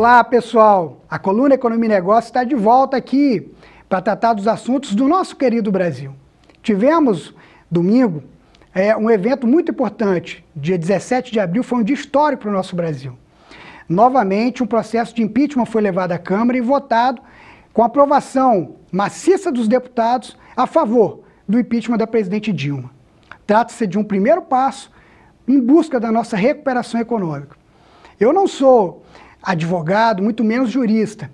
Olá, pessoal! A coluna Economia e Negócio está de volta aqui para tratar dos assuntos do nosso querido Brasil. Tivemos, domingo, é, um evento muito importante. Dia 17 de abril foi um dia histórico para o nosso Brasil. Novamente, um processo de impeachment foi levado à Câmara e votado com aprovação maciça dos deputados a favor do impeachment da presidente Dilma. Trata-se de um primeiro passo em busca da nossa recuperação econômica. Eu não sou advogado, muito menos jurista.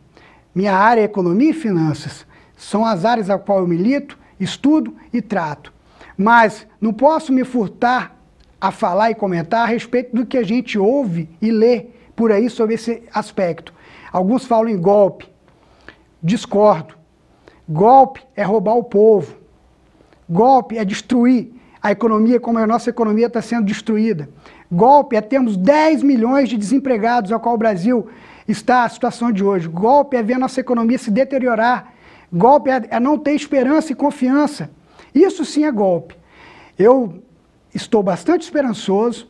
Minha área é economia e finanças. São as áreas a qual eu milito, estudo e trato. Mas não posso me furtar a falar e comentar a respeito do que a gente ouve e lê por aí sobre esse aspecto. Alguns falam em golpe. Discordo. Golpe é roubar o povo. Golpe é destruir a economia, como a nossa economia está sendo destruída. Golpe é termos 10 milhões de desempregados, ao qual o Brasil está a situação de hoje. Golpe é ver a nossa economia se deteriorar. Golpe é, é não ter esperança e confiança. Isso sim é golpe. Eu estou bastante esperançoso,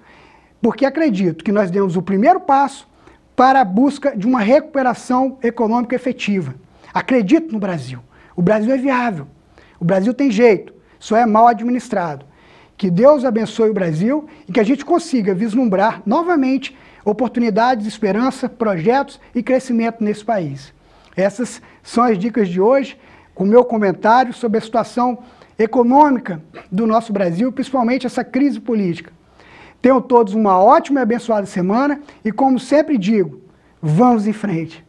porque acredito que nós demos o primeiro passo para a busca de uma recuperação econômica efetiva. Acredito no Brasil. O Brasil é viável. O Brasil tem jeito, só é mal administrado. Que Deus abençoe o Brasil e que a gente consiga vislumbrar novamente oportunidades, esperança, projetos e crescimento nesse país. Essas são as dicas de hoje, com o meu comentário sobre a situação econômica do nosso Brasil, principalmente essa crise política. Tenham todos uma ótima e abençoada semana e, como sempre digo, vamos em frente.